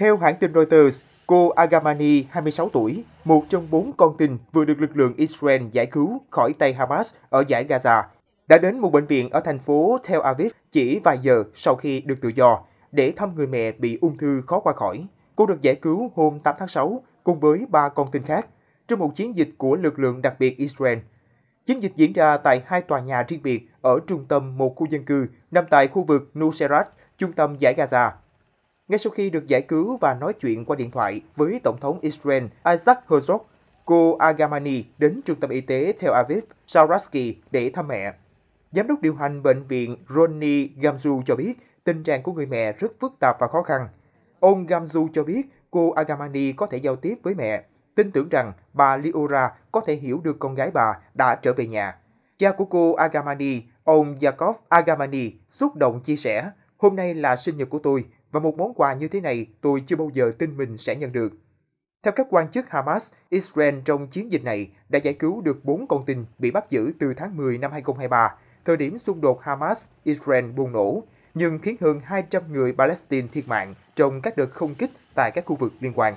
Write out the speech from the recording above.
Theo hãng tin Reuters, cô Agamani, 26 tuổi, một trong bốn con tin vừa được lực lượng Israel giải cứu khỏi tay Hamas ở giải Gaza, đã đến một bệnh viện ở thành phố Tel Aviv chỉ vài giờ sau khi được tự do để thăm người mẹ bị ung thư khó qua khỏi. Cô được giải cứu hôm 8 tháng 6 cùng với ba con tin khác trong một chiến dịch của lực lượng đặc biệt Israel. Chiến dịch diễn ra tại hai tòa nhà riêng biệt ở trung tâm một khu dân cư nằm tại khu vực Nuseirat, trung tâm giải Gaza. Ngay sau khi được giải cứu và nói chuyện qua điện thoại với Tổng thống Israel Isaac Herzog, cô Agamani đến trung tâm y tế Tel Aviv Saraski để thăm mẹ. Giám đốc điều hành bệnh viện Ronny Gamzu cho biết tình trạng của người mẹ rất phức tạp và khó khăn. Ông Gamzu cho biết cô Agamani có thể giao tiếp với mẹ, tin tưởng rằng bà Liora có thể hiểu được con gái bà đã trở về nhà. Cha của cô Agamani, ông Yakov Agamani, xúc động chia sẻ, hôm nay là sinh nhật của tôi, và một món quà như thế này tôi chưa bao giờ tin mình sẽ nhận được. Theo các quan chức Hamas, Israel trong chiến dịch này đã giải cứu được 4 con tin bị bắt giữ từ tháng 10 năm 2023, thời điểm xung đột Hamas-Israel bùng nổ, nhưng khiến hơn 200 người Palestine thiệt mạng trong các đợt không kích tại các khu vực liên quan.